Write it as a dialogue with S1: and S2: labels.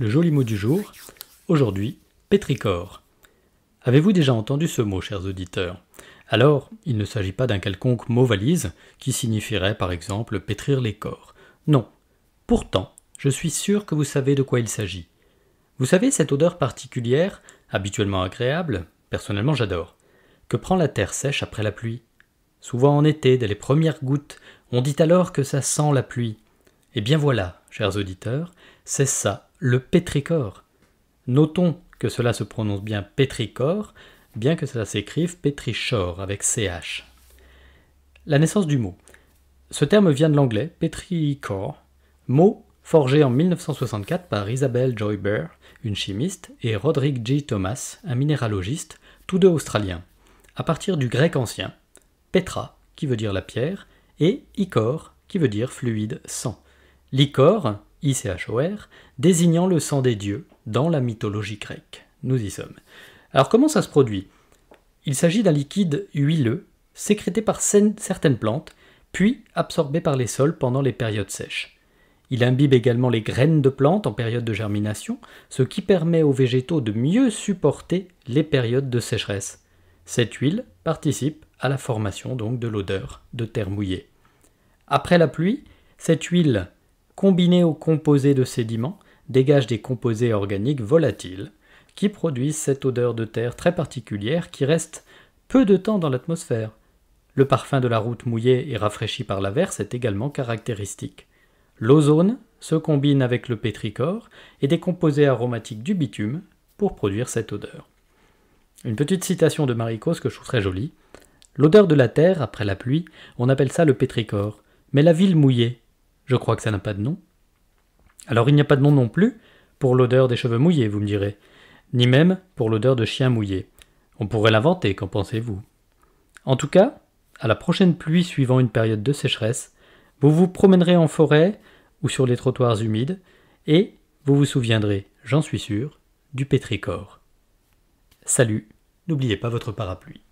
S1: Le joli mot du jour, aujourd'hui, pétricore Avez-vous déjà entendu ce mot, chers auditeurs Alors, il ne s'agit pas d'un quelconque mot valise qui signifierait par exemple pétrir les corps. Non. Pourtant, je suis sûr que vous savez de quoi il s'agit. Vous savez cette odeur particulière habituellement agréable, personnellement j'adore, que prend la terre sèche après la pluie. Souvent en été, dès les premières gouttes, on dit alors que ça sent la pluie. Et eh bien voilà, chers auditeurs, c'est ça, le pétricor. Notons que cela se prononce bien pétricore bien que cela s'écrive pétrichor avec ch. La naissance du mot. Ce terme vient de l'anglais pétricor, mot forgé en 1964 par Isabelle Joy une chimiste, et Roderick G. Thomas, un minéralogiste, tous deux australiens, à partir du grec ancien, petra, qui veut dire la pierre, et icor, qui veut dire fluide sang. L'icor, I-C-H-O-R, désignant le sang des dieux dans la mythologie grecque. Nous y sommes. Alors comment ça se produit Il s'agit d'un liquide huileux, sécrété par certaines plantes, puis absorbé par les sols pendant les périodes sèches. Il imbibe également les graines de plantes en période de germination, ce qui permet aux végétaux de mieux supporter les périodes de sécheresse. Cette huile participe à la formation donc de l'odeur de terre mouillée. Après la pluie, cette huile, combinée aux composés de sédiments, dégage des composés organiques volatiles qui produisent cette odeur de terre très particulière qui reste peu de temps dans l'atmosphère. Le parfum de la route mouillée et rafraîchie par l'averse est également caractéristique. L'ozone se combine avec le pétricor et des composés aromatiques du bitume pour produire cette odeur. Une petite citation de Maricos que je trouve très jolie. L'odeur de la terre après la pluie, on appelle ça le pétricor, mais la ville mouillée, je crois que ça n'a pas de nom. Alors il n'y a pas de nom non plus pour l'odeur des cheveux mouillés, vous me direz, ni même pour l'odeur de chien mouillé. On pourrait l'inventer, qu'en pensez-vous En tout cas, à la prochaine pluie suivant une période de sécheresse, vous vous promènerez en forêt ou sur les trottoirs humides, et vous vous souviendrez, j'en suis sûr, du pétricor. Salut, n'oubliez pas votre parapluie.